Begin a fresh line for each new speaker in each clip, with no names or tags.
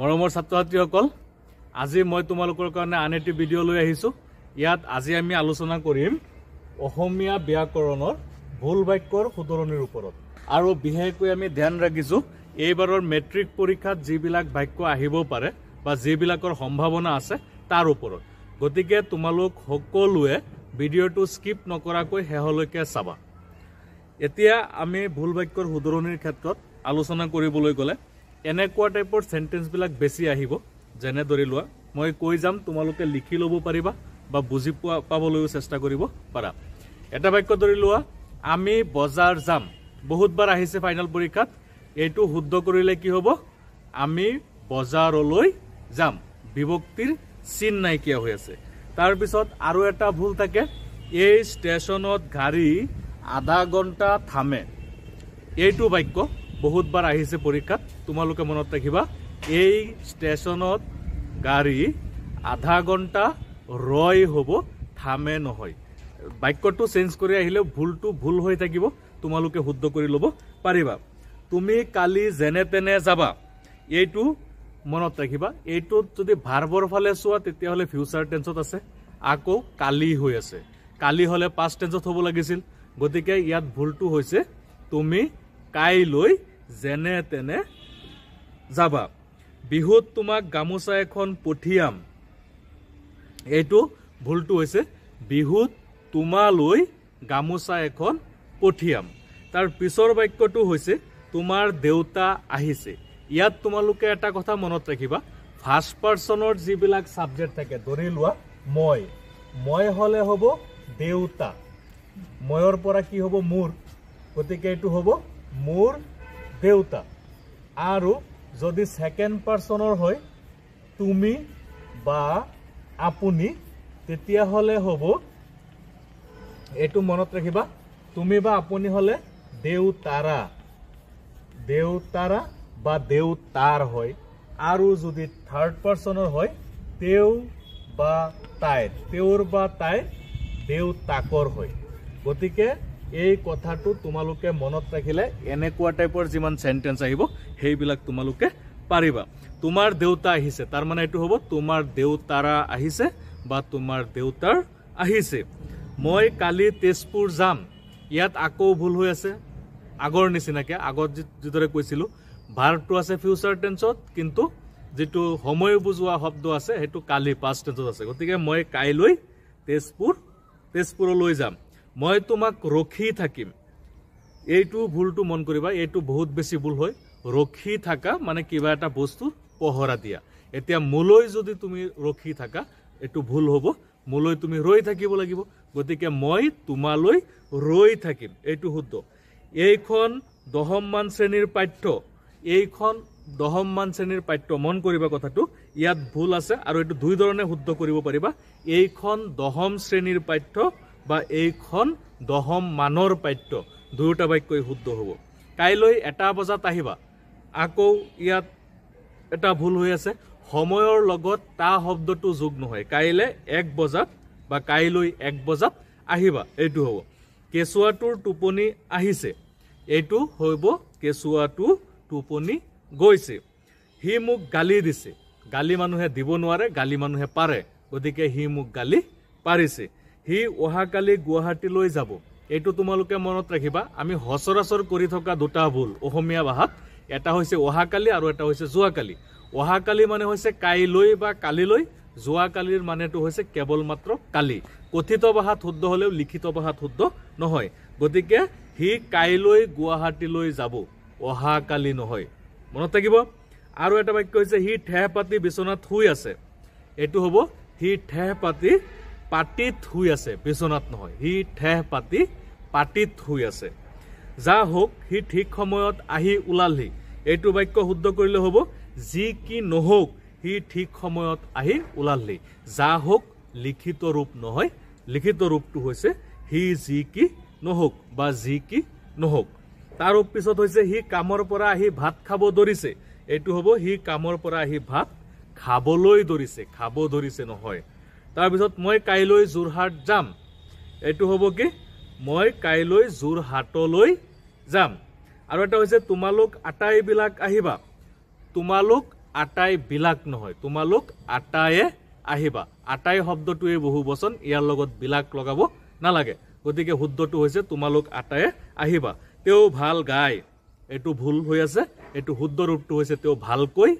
মৰমৰ ছাত্ৰ ছাত্ৰীসকল আজি মই তোমালোকৰ কাৰণে আন এটি ভিডিঅ' লৈ আহিছোঁ ইয়াত আজি আমি আলোচনা কৰিম অসমীয়া ব্যাকৰণৰ ভুল বাক্যৰ শুধৰণিৰ ওপৰত আৰু বিশেষকৈ আমি ধ্যান ৰাখিছোঁ এইবাৰৰ মেট্ৰিক পৰীক্ষাত যিবিলাক বাক্য আহিব পাৰে বা যিবিলাকৰ সম্ভাৱনা আছে তাৰ ওপৰত গতিকে তোমালোক সকলোৱে ভিডিঅ'টো স্কিপ নকৰাকৈ শেহলৈকে চাবা এতিয়া আমি ভুল বাক্যৰ শুধৰণিৰ ক্ষেত্ৰত আলোচনা কৰিবলৈ গ'লে এনেকুৱা টাইপৰ চেণ্টেঞ্চবিলাক বেছি আহিব যেনে ধৰি লোৱা মই কৈ যাম তোমালোকে লিখি ল'ব পাৰিবা বা বুজি পোৱা পাবলৈও চেষ্টা কৰিব পাৰা এটা বাক্য ধৰি লোৱা আমি বজাৰ যাম বহুতবাৰ আহিছে ফাইনেল পৰীক্ষাত এইটো শুদ্ধ কৰিলে কি হ'ব আমি বজাৰলৈ যাম বিভক্তিৰ চিন নাইকিয়া হৈ আছে তাৰপিছত আৰু এটা ভুল থাকে এই ষ্টেচনত গাড়ী আধা ঘণ্টা থামে এইটো বাক্য বহুত বাৰ আহিছে পৰীক্ষাত তোমালোকে মনত ৰাখিবা এই ষ্টেচনত গাড়ী আধা ঘণ্টা ৰয় হব থামে নহয় বাক্যটো চেঞ্জ কৰি আহিলে ভুলটো ভুল হৈ থাকিব তোমালোকে শুদ্ধ কৰি লব পাৰিবা তুমি কালি যেনে তেনে যাবা এইটো মনত ৰাখিবা এইটোত যদি ভাৰ্বৰ ফালে চোৱা তেতিয়াহলে ফিউচাৰ টেন্সত আছে আকৌ কালি হৈ আছে কালি হলে পাস্ট টেন্সত হব লাগিছিল গতিকে ইয়াত ভুলটো হৈছে তুমি কাইলৈ যেনে তেনে যাবা বিহুত তোমাক গামোচা এখন পঠিয়াম এইটো ভুলটো হৈছে বিহুত তোমালৈ গামোচা এখন পঠিয়াম তাৰ পিছৰ বাক্যটো হৈছে তোমাৰ দেউতা আহিছে ইয়াত তোমালোকে এটা কথা মনত ৰাখিবা ফাৰ্ষ্ট পাৰ্চনৰ যিবিলাক চাবজেক্ট থাকে ধৰি লোৱা মই মই হ'লে হ'ব দেউতা ময়ৰ পৰা কি হ'ব মোৰ গতিকে এইটো হ'ব মোৰ দেউতা আৰু যদি ছেকেণ্ড পাৰ্চনৰ হয় তুমি বা আপুনি তেতিয়াহ'লে হ'ব এইটো মনত ৰাখিবা তুমি বা আপুনি হ'লে দেউতাৰা দেউতাৰা বা দেউতাৰ হয় আৰু যদি থাৰ্ড পাৰ্চনৰ হয় তেওঁ বা তাইৰ তেওঁৰ বা তাইৰ দেউতাকৰ হয় গতিকে এই কথাটো তোমালোকে মনত ৰাখিলে এনেকুৱা টাইপৰ যিমান চেণ্টেঞ্চ আহিব সেইবিলাক তোমালোকে পাৰিবা তোমাৰ দেউতা আহিছে তাৰমানে এইটো হ'ব তোমাৰ দেউতাৰা আহিছে বা তোমাৰ দেউতাৰ আহিছে মই কালি তেজপুৰ যাম ইয়াত আকৌ ভুল হৈ আছে আগৰ নিচিনাকৈ আগত যি যিদৰে কৈছিলোঁ ভাৰটো আছে ফিউচাৰ টেঞ্চত কিন্তু যিটো সময় বুজোৱা শব্দ আছে সেইটো কালি পাষ্ট টেঞ্চত আছে গতিকে মই কাইলৈ তেজপুৰ তেজপুৰলৈ যাম মই তোমাক ৰখি থাকিম এইটো ভুলটো মন কৰিবা এইটো বহুত বেছি ভুল হয় ৰখি থকা মানে কিবা এটা বস্তু পহৰা দিয়া এতিয়া মোলৈ যদি তুমি ৰখি থাকা এইটো ভুল হ'ব মোলৈ তুমি ৰৈ থাকিব লাগিব গতিকে মই তোমালৈ ৰৈ থাকিম এইটো শুদ্ধ এইখন দহমমান শ্ৰেণীৰ পাঠ্য এইখন দহমমান শ্ৰেণীৰ পাঠ্য মন কৰিবা কথাটো ইয়াত ভুল আছে আৰু এইটো দুই ধৰণে শুদ্ধ কৰিব পাৰিবা এইখন দহম শ্ৰেণীৰ পাঠ্য বা এইখন দহম মানৰ পাঠ্য দুয়োটা বাক্যই শুদ্ধ হ'ব কাইলৈ এটা বজাত আহিবা আকৌ ইয়াত এটা ভুল হৈ আছে সময়ৰ লগত তা শব্দটো যোগ নহয় কাইলৈ এক বজাত বা কাইলৈ এক বজাত আহিবা এইটো হ'ব কেঁচুৱাটোৰ টোপনি আহিছে এইটো হ'ব কেঁচুৱাটো টোপনি গৈছে সি মোক গালি দিছে গালি মানুহে দিব নোৱাৰে গালি মানুহে পাৰে গতিকে সি মোক গালি পাৰিছে সি অহাকালি গুৱাহাটীলৈ যাব এইটো তোমালোকে মনত ৰাখিবা আমি সচৰাচৰ কৰি থকা দুটা ভুল অসমীয়া ভাষাত এটা হৈছে অহাকালি আৰু এটা হৈছে যোৱাকালি অহাকালি মানে হৈছে কাইলৈ বা কালিলৈ যোৱাকালিৰ মানেটো হৈছে কেৱল মাত্ৰ কালি কথিত ভাষাত শুদ্ধ হ'লেও লিখিত ভাষাত শুদ্ধ নহয় গতিকে সি কাইলৈ গুৱাহাটীলৈ যাব অহাকালি নহয় মনত থাকিব আৰু এটা বাক্য হৈছে সি ঠেহ পাতি বিচনাত শুই আছে এইটো হ'ব সি ঠেহ পাতি পাতিত শুই আছে বিচনাত নহয় সি ঠেহ পাতি পাতিত শুই আছে যা হওক সি ঠিক সময়ত আহি ওলালহি এইটো বাক্য শুদ্ধ কৰিলে হ'ব যি কি নহওক সি ঠিক সময়ত আহি ওলালহি যা হওক লিখিত ৰূপ নহয় লিখিত ৰূপটো হৈছে সি যি কি নহওক বা যি কি নহওক তাৰ পিছত হৈছে সি কামৰ পৰা আহি ভাত খাব ধৰিছে এইটো হ'ব সি কামৰ পৰা আহি ভাত খাবলৈ ধৰিছে খাব ধৰিছে নহয় তাৰপিছত মই কাইলৈ যোৰহাট যাম এইটো হ'ব কি মই কাইলৈ যোৰহাটলৈ যাম আৰু এটা হৈছে তোমালোক আটাইবিলাক আহিবা তোমালোক আটাই বিলাক নহয় তোমালোক আটায়ে আহিবা আটাই শব্দটোৱে বহু বচন ইয়াৰ লগত বিলাক লগাব নালাগে গতিকে শুদ্ধটো হৈছে তোমালোক আটায়ে আহিবা তেওঁ ভাল গায় এইটো ভুল হৈ আছে এইটো শুদ্ধ ৰূপটো হৈছে তেওঁ ভালকৈ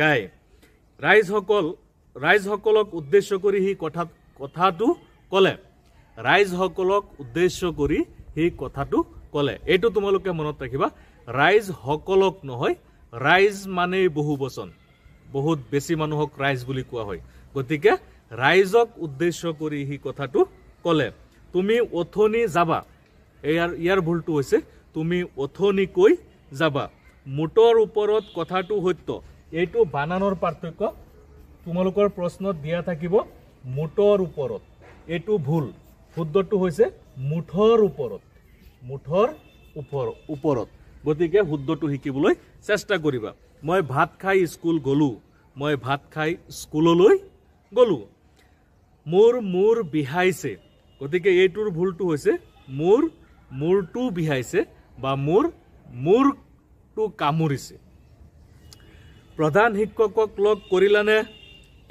গায় ৰাইজসকল ৰাইজসকলক উদ্দেশ্য কৰি সি কথা কথাটো ক'লে ৰাইজসকলক উদ্দেশ্য কৰি সেই কথাটো ক'লে এইটো তোমালোকে মনত ৰাখিবা ৰাইজসকলক নহয় ৰাইজ মানেই বহু বচন বহুত বেছি মানুহক ৰাইজ বুলি কোৱা হয় গতিকে ৰাইজক উদ্দেশ্য কৰি সি কথাটো ক'লে তুমি অথনি যাবা ইয়াৰ ইয়াৰ ভুলটো হৈছে তুমি অথনিকৈ যাবা মুঠৰ ওপৰত কথাটো সত্য এইটো বানানৰ পাৰ্থক্য তোমালোকৰ প্ৰশ্নত দিয়া থাকিব মুঠৰ ওপৰত এইটো ভুল শুদ্ধটো হৈছে মুঠৰ ওপৰত মুঠৰ ওপৰ ওপৰত গতিকে শুদ্ধটো শিকিবলৈ চেষ্টা কৰিবা মই ভাত খাই স্কুল গ'লোঁ মই ভাত খাই স্কুললৈ গ'লোঁ মোৰ মূৰ বিহাইছে গতিকে এইটোৰ ভুলটো হৈছে মোৰ মূৰটো বিহাইছে বা মোৰ মূৰটো কামুৰিছে প্ৰধান শিক্ষকক লগ কৰিলানে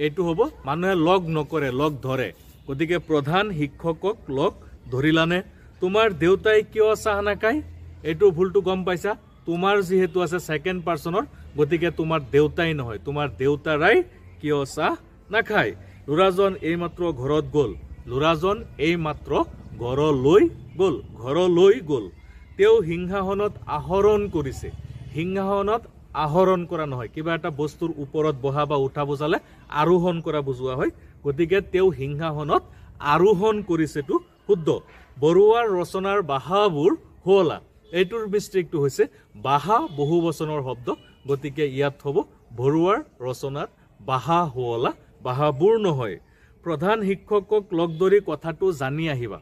এইটো হ'ব মানুহে লগ নকৰে লগ ধৰে গতিকে প্ৰধান শিক্ষকক লগ ধৰিলানে তোমাৰ দেউতাই কিয় চাহ নাখায় এইটো ভুলটো গম পাইছা তোমাৰ যিহেতু আছে ছেকেণ্ড পাৰ্চনৰ গতিকে তোমাৰ দেউতাই নহয় তোমাৰ দেউতাৰাই কিয় চাহ নাখায় ল'ৰাজন এইমাত্ৰ ঘৰত গ'ল ল'ৰাজন এইমাত্ৰ ঘৰলৈ গ'ল ঘৰলৈ গ'ল তেওঁ সিংহাসনত আহৰণ কৰিছে সিংহাসনত আহৰণ কৰা নহয় কিবা এটা বস্তুৰ ওপৰত বহা বা উঠা বজালে আৰোহণ কৰা বুজোৱা হয় গতিকে তেওঁ সিংহাসনত আৰোহণ কৰিছেতো শুদ্ধ বৰুৱাৰ ৰচনাৰ বাহাবোৰ শুৱলা এইটোৰ মিষ্টেকটি হৈছে বাহা বহু বচনৰ শব্দ গতিকে ইয়াত হব বৰুৱাৰ ৰচনাৰ বাহা শুৱলা বাহাবোৰ নহয় প্ৰধান শিক্ষকক লগ ধৰি কথাটো জানি আহিবা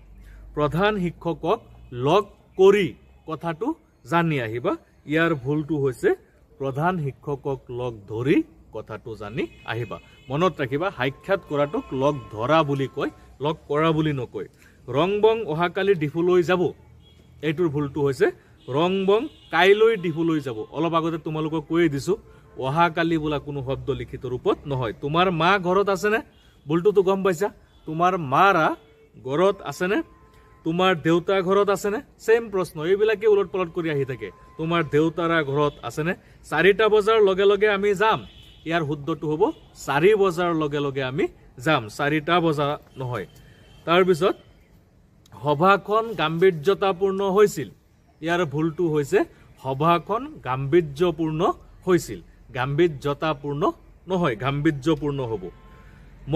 প্ৰধান শিক্ষকক লগ কৰি কথাটো জানি আহিবা ইয়াৰ ভুলটো হৈছে প্ৰধান শিক্ষকক লগ ধৰি কথাটো জানি আহিবা মনত ৰাখিবা সাক্ষাৎ কৰাটোক লগ ধৰা বুলি কয় লগ কৰা বুলি নকয় ৰং বং অহাকালি ডিফুলৈ যাব এইটোৰ ভুলটো হৈছে ৰং বং কাইলৈ ডিফুলৈ যাব অলপ আগতে তোমালোকক কৈয়ে দিছোঁ অহাকালি বোলা কোনো শব্দ লিখিত ৰূপত নহয় তোমাৰ মা ঘৰত আছেনে ভুলটোতো গম পাইছা তোমাৰ মাৰা ঘৰত আছেনে তোমাৰ দেউতা ঘৰত আছেনে ছেইম প্ৰশ্ন এইবিলাকে ওলট পালট কৰি আহি থাকে তোমাৰ দেউতাৰা ঘৰত আছেনে চাৰিটা বজাৰ লগে লগে আমি যাম ইয়াৰ শুদ্ধটো হ'ব চাৰি বজাৰ লগে লগে আমি যাম চাৰিটা বজা নহয় তাৰপিছত সভাখন গাম্ভীৰ্যতাপূৰ্ণ হৈছিল ইয়াৰ ভুলটো হৈছে সভাখন গাম্ভীৰ্যপূৰ্ণ হৈছিল গাম্ভীৰ্যতাপূৰ্ণ নহয় গাম্ভীৰ্যপূৰ্ণ হ'ব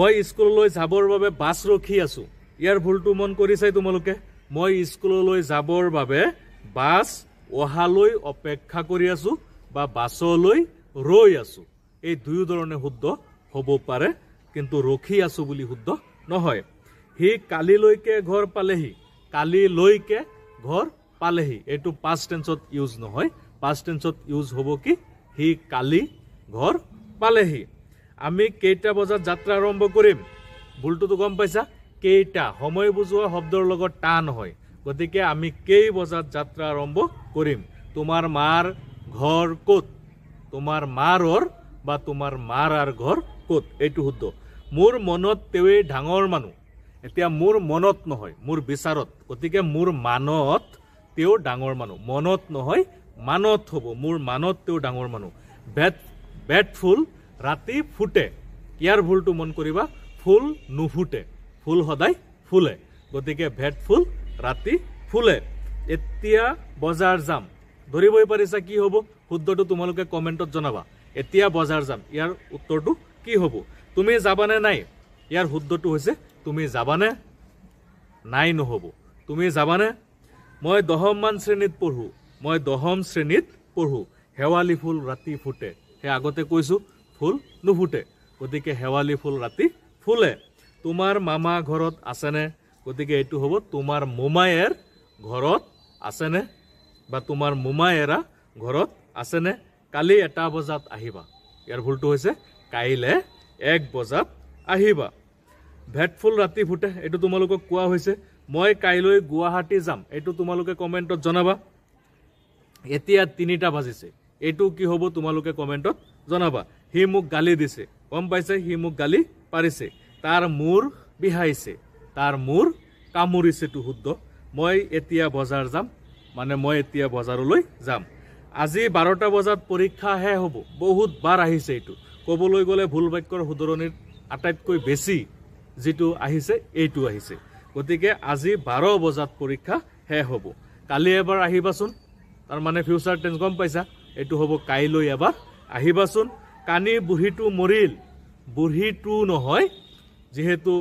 মই স্কুললৈ যাবৰ বাবে বাছ ৰখি আছোঁ ইয়াৰ ভুলটো মন কৰিছাই তোমালোকে মই স্কুললৈ যাবৰ বাবে বাছ অহালৈ অপেক্ষা কৰি আছোঁ বা বাছলৈ ৰৈ আছোঁ এই দুয়ো ধৰণে শুদ্ধ হ'ব পাৰে কিন্তু ৰখি আছো বুলি শুদ্ধ নহয় সি কালিলৈকে ঘৰ পালেহি কালিলৈকে ঘৰ পালেহি এইটো পাঁচ টেঞ্চত ইউজ নহয় পাঁচ টেঞ্চত ইউজ হ'ব কি সি কালি ঘৰ পালেহি আমি কেইটা বজাত যাত্ৰা আৰম্ভ কৰিম ভুলটোতো গম পাইছা কেইটা সময় বুজোৱা শব্দৰ লগত টান হয় গতিকে আমি কেই বজাত যাত্ৰা আৰম্ভ কৰিম তোমাৰ মাৰ ঘৰ ক'ত তোমাৰ মাৰৰ বা তোমাৰ মাৰ আৰু ঘৰ ক'ত এইটো শুদ্ধ মোৰ মনত তেওঁ ডাঙৰ মানুহ এতিয়া মোৰ মনত নহয় মোৰ বিচাৰত গতিকে মোৰ মানত তেওঁ ডাঙৰ মানুহ মনত নহয় মানত হ'ব মোৰ মানত তেওঁ ডাঙৰ মানুহ বেট বেট ফুল ৰাতি ফুটে ইয়াৰ ভুলটো মন কৰিবা ফুল নুফুটে ফুল সদায় ফুলে গতিকে ভেট ফুল ৰাতি ফুলে এতিয়া বজাৰ যাম ধৰিবই পাৰিছা কি হ'ব শুদ্ধটো তোমালোকে কমেণ্টত জনাবা এতিয়া বজাৰ যাম ইয়াৰ উত্তৰটো কি হ'ব তুমি যাবানে নাই ইয়াৰ শুদ্ধটো হৈছে তুমি যাবানে নাই নহ'ব তুমি যাবানে মই দহমমান শ্ৰেণীত পঢ়োঁ মই দহম শ্ৰেণীত পঢ়োঁ শেৱালি ফুল ৰাতি ফুটে সেই আগতে কৈছোঁ ফুল নুফুটে গতিকে শেৱালি ফুল ৰাতি ফুলে তোমাৰ মামা ঘৰত আছেনে গতিকে এইটো হ'ব তোমাৰ মোমায়েৰ ঘৰত আছেনে বা তোমাৰ মোমায়েৰা ঘৰত আছেনে কালি এটা বজাত আহিবা ইয়াৰ ভুলটো হৈছে কাইলৈ এক বজাত আহিবা ভেটফুল ৰাতি ফুটে এইটো তোমালোকক কোৱা হৈছে মই কাইলৈ গুৱাহাটী যাম এইটো তোমালোকে কমেণ্টত জনাবা এতিয়া তিনিটা বাজিছে এইটো কি হ'ব তোমালোকে কমেণ্টত জনাবা সি মোক গালি দিছে গম পাইছে সি মোক গালি পাৰিছে তাৰ মূৰ বিহাইছে তাৰ মূৰ কামুৰিছে কামুৰিছেটো শুদ্ধ মই এতিয়া বজাৰ যাম মানে মই এতিয়া বজাৰলৈ যাম আজি বাৰটা বজাত পৰীক্ষাহে হ'ব বহুত বাৰ আহিছে এইটো ক'বলৈ গ'লে ভুল বাক্যৰ শুধৰণিৰ আটাইতকৈ বেছি যিটো আহিছে এইটো আহিছে গতিকে আজি বাৰ বজাত পৰীক্ষা শেষ হ'ব কালি এবাৰ আহিবাচোন তাৰমানে ফিউচাৰ টেঞ্চ গম পাইছা এইটো হ'ব কাইলৈ এবাৰ আহিবাচোন কানি বুঢ়ীটো মৰিল বুঢ়ীটো নহয় যিহেতু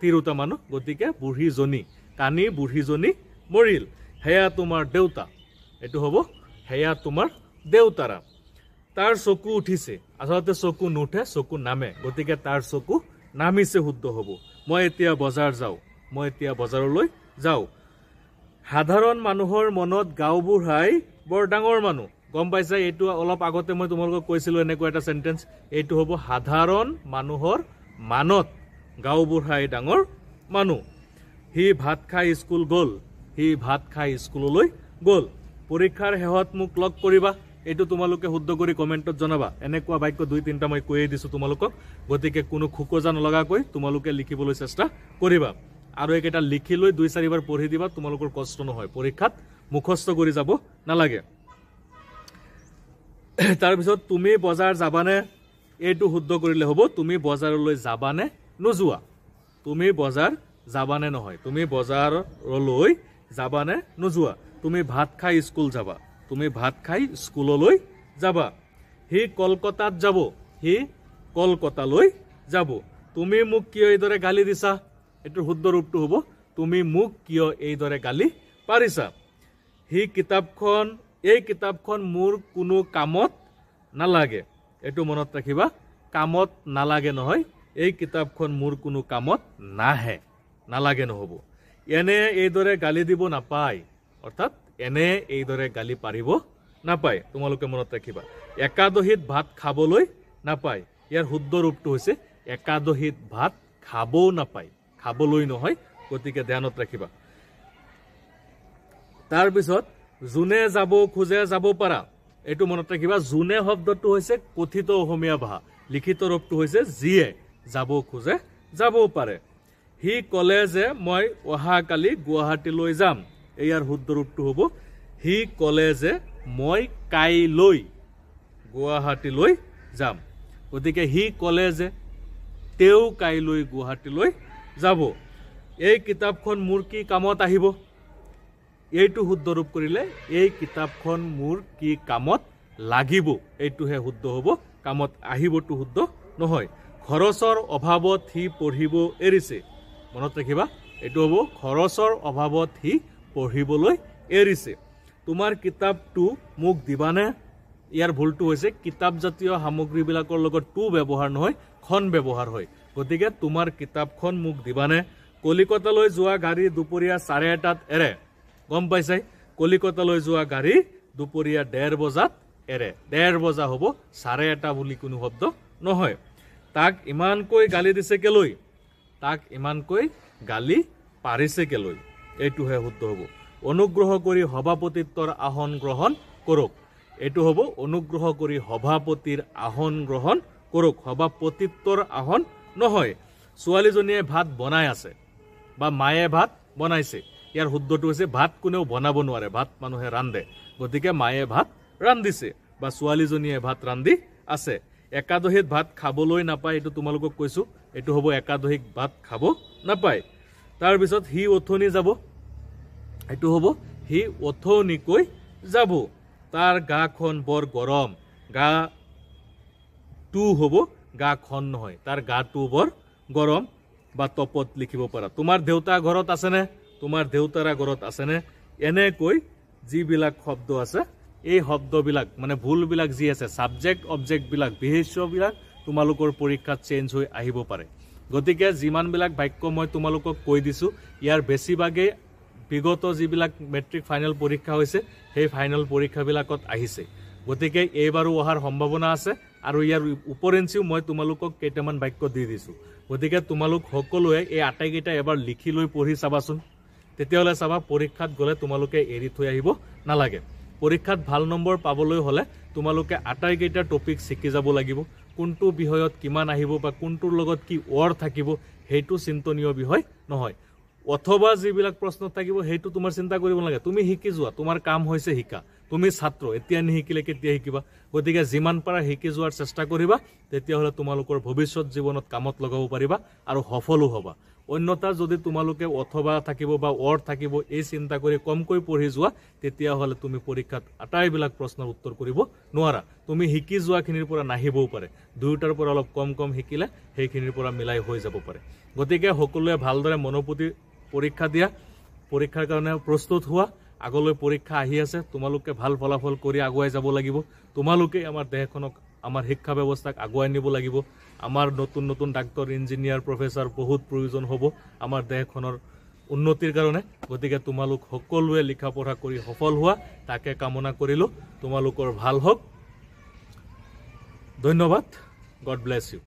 তিৰোতা মানুহ গতিকে বুঢ়ীজনী কানি বুঢ়ীজনী মৰিল সেয়া তোমাৰ দেউতা এইটো হ'ব সেয়া তোমাৰ দেউতাৰা তাৰ চকু উঠিছে আচলতে চকু নুঠে চকু নামে গতিকে তাৰ চকু নামিছে শুদ্ধ হ'ব মই এতিয়া বজাৰ যাওঁ মই এতিয়া বজাৰলৈ যাওঁ সাধাৰণ মানুহৰ মনত গাঁওবুঢ়াই বৰ ডাঙৰ মানুহ গম পাইছা এইটো অলপ আগতে মই তোমালোকক কৈছিলোঁ এনেকুৱা এটা চেণ্টেঞ্চ এইটো হ'ব সাধাৰণ মানুহৰ মানত গাঁওবুঢ়াই ডাঙৰ মানুহ সি ভাত খাই স্কুল গ'ল সি ভাত খাই স্কুললৈ গ'ল পৰীক্ষাৰ শেহত মোক লগ কৰিবা এইটো তোমালোকে শুদ্ধ কৰি কমেণ্টত জনাবা এনেকুৱা বাক্য দুই তিনিটা মই কৈয়ে দিছোঁ তোমালোকক গতিকে কোনো খোকোজা নলগাকৈ তোমালোকে লিখিবলৈ চেষ্টা কৰিবা আৰু এইকেইটা লিখি লৈ দুই চাৰিবাৰ পঢ়ি দিবা তোমালোকৰ কষ্ট নহয় পৰীক্ষাত মুখস্থ কৰি যাব নালাগে তাৰপিছত তুমি বজাৰ যাবানে এইটো শুদ্ধ কৰিলে হব তুমি বজাৰলৈ যাবানে নোযোৱা তুমি বজাৰ যাবানে নহয় তুমি বজাৰলৈ যাবানে নোযোৱা তুমি ভাত খাই স্কুল যাবা তুমি ভাত খাই স্কুললৈ যাবা সি কলকাতাত যাব সি কলকাতালৈ যাব তুমি মোক কিয় এইদৰে গালি দিছা এইটোৰ শুদ্ধ ৰূপটো হ'ব তুমি মোক কিয় এইদৰে গালি পাৰিছা সি কিতাপখন এই কিতাপখন মোৰ কোনো কামত নালাগে এইটো মনত ৰাখিবা কামত নালাগে নহয় এই কিতাপখন মোৰ কোনো কামত নাহে নালাগে নহ'ব এনে এইদৰে গালি দিব নাপায় অৰ্থাৎ এনে এইদৰে গালি পাৰিব নাপায় তোমালোকে মনত ৰাখিবা একাদশীত ভাত খাবলৈ নাপায় ইয়াৰ শুদ্ধ ৰূপটো হৈছে একাদশীত ভাত খাবও নাপায় খাবলৈ নহয় গতিকে ধ্যানত ৰাখিবা তাৰ যোনে যাব খোজে যাব পাৰা এইটো মনত ৰাখিবা যোনে শব্দটো হৈছে কথিত অসমীয়া ভাষা লিখিত ৰূপটো হৈছে যিয়ে যাব খোজে যাব পাৰে সি ক'লে যে মই অহাকালি গুৱাহাটীলৈ যাম ইয়াৰ শুদ্ধ ৰূপটো হব সি কলে যে মই কাইলৈ গুৱাহাটীলৈ যাম গতিকে সি কলে যে তেওঁ কাইলৈ গুৱাহাটীলৈ যাব এই কিতাপখন মোৰ কি কামত আহিব এইটো শুদ্ধ ৰূপ কৰিলে এই কিতাপখন মোৰ কি কামত লাগিব এইটোহে শুদ্ধ হব কামত আহিবটো শুদ্ধ নহয় খৰচৰ অভাৱত সি পঢ়িব এৰিছে মনত ৰাখিবা এইটো হ'ব খৰচৰ অভাৱত সি পঢ়িবলৈ এৰিছে তোমাৰ কিতাপটো মোক দিবানে ইয়াৰ ভুলটো হৈছে কিতাপজাতীয় সামগ্ৰীবিলাকৰ লগত টু ব্যৱহাৰ নহয় খন ব্যৱহাৰ হয় গতিকে তোমাৰ কিতাপখন মোক দিবানে কলিকতালৈ যোৱা গাড়ী দুপৰীয়া চাৰে এটাত এৰে গম পাইছাই কলিকতালৈ যোৱা গাড়ী দুপৰীয়া ডেৰ বজাত এৰে ডেৰ বজা হ'ব চাৰে এটা বুলি কোনো শব্দ নহয় তাক ইমানকৈ গালি দিছে কেলৈ তাক ইমানকৈ গালি পাৰিছে কেলৈ এইটোহে শুদ্ধ হ'ব অনুগ্ৰহ কৰি সভাপতিত্বৰ আহন গ্ৰহণ কৰক এইটো হ'ব অনুগ্ৰহ কৰি সভাপতিৰ আহন গ্ৰহণ কৰক সভাপতিত্বৰ আহন নহয় ছোৱালীজনীয়ে ভাত বনাই আছে বা মায়ে ভাত বনাইছে ইয়াৰ শুদ্ধটো হৈছে ভাত কোনেও বনাব নোৱাৰে ভাত মানুহে ৰান্ধে গতিকে মায়ে ভাত ৰান্ধিছে বা ছোৱালীজনীয়ে ভাত ৰান্ধি আছে একাদশীত ভাত খাবলৈ নাপায় এইটো তোমালোকক কৈছোঁ এইটো হ'ব একাদশীক ভাত খাব নাপায় তাৰপিছত সি অথনি যাব এইটো হ'ব সি অথনিকৈ যাব তাৰ গাখন বৰ গৰম গা টু হ'ব গাখন নহয় তাৰ গাটো বৰ গৰম বা তপত লিখিব পাৰা তোমাৰ দেউতা ঘৰত আছেনে তোমাৰ দেউতাৰা ঘৰত আছেনে এনেকৈ যিবিলাক শব্দ আছে এই শব্দবিলাক মানে ভুলবিলাক যি আছে ছাবজেক্ট অবজেক্টবিলাক বিহেচ্যবিলাক তোমালোকৰ পৰীক্ষাত চেঞ্জ হৈ আহিব পাৰে গতিকে যিমানবিলাক বাক্য মই তোমালোকক কৈ দিছোঁ ইয়াৰ বেছিভাগেই বিগত যিবিলাক মেট্ৰিক ফাইনেল পৰীক্ষা হৈছে সেই ফাইনেল পৰীক্ষাবিলাকত আহিছে গতিকে এইবাৰো অহাৰ সম্ভাৱনা আছে আৰু ইয়াৰ ওপৰঞ্চিও মই তোমালোকক কেইটামান বাক্য দি দিছোঁ গতিকে তোমালোক সকলোৱে এই আটাইকেইটা এবাৰ লিখি লৈ পঢ়ি চাবাচোন তেতিয়াহ'লে চাবা পৰীক্ষাত গ'লে তোমালোকে এৰি থৈ আহিব নালাগে পৰীক্ষাত ভাল নম্বৰ পাবলৈ হ'লে তোমালোকে আটাইকেইটা টপিক শিকি যাব লাগিব কোনটো বিষয়ত কিমান আহিব বা কোনটোৰ লগত কি ৱৰ থাকিব সেইটো চিন্তনীয় বিষয় নহয় অথবা যিবিলাক প্ৰশ্ন থাকিব সেইটো তোমাৰ চিন্তা কৰিব নালাগে তুমি শিকি যোৱা তোমাৰ কাম হৈছে শিকা তুমি ছাত্ৰ এতিয়া নিশিকিলে কেতিয়া শিকিবা গতিকে যিমান পাৰা শিকি যোৱাৰ চেষ্টা কৰিবা তেতিয়াহ'লে তোমালোকৰ ভৱিষ্যত জীৱনত কামত লগাব পাৰিবা আৰু সফলো হ'বা অন্যতা যদি তোমালোকে অথবা থাকিব বা অৰ থাকিব এই চিন্তা কৰি কমকৈ পঢ়ি যোৱা তেতিয়াহ'লে তুমি পৰীক্ষাত আটাইবিলাক প্ৰশ্নৰ উত্তৰ কৰিব নোৱাৰা তুমি শিকি যোৱাখিনিৰ পৰা নাহিবও পাৰে দুয়োটাৰ পৰা অলপ কম কম শিকিলে সেইখিনিৰ পৰা মিলাই হৈ যাব পাৰে গতিকে সকলোৱে ভালদৰে মনোপুতি পৰীক্ষা দিয়া পৰীক্ষাৰ কাৰণে প্ৰস্তুত হোৱা আগলৈ পৰীক্ষা আহি আছে তোমালোকে ভাল ফলাফল কৰি আগুৱাই যাব লাগিব তোমালোকেই আমাৰ দেশক আমাৰ শিক্ষা ব্যৱস্থাক আগুৱাই নিব লাগিব আমাৰ নতুন নতুন ডাক্তৰ ইঞ্জিনিয়াৰ প্ৰফেচাৰ বহুত প্ৰয়োজন হব আমাৰ দেশেৰ উন্নতিৰ কাৰণে গতিকে তোমালোক সকলোৱে লিখা পঢ়া কৰি সফল হোৱা তাকে কামনা কৰিলোঁ তোমালোকৰ ভাল হওক ধন্যবাদ গড ব্লেছ ইউ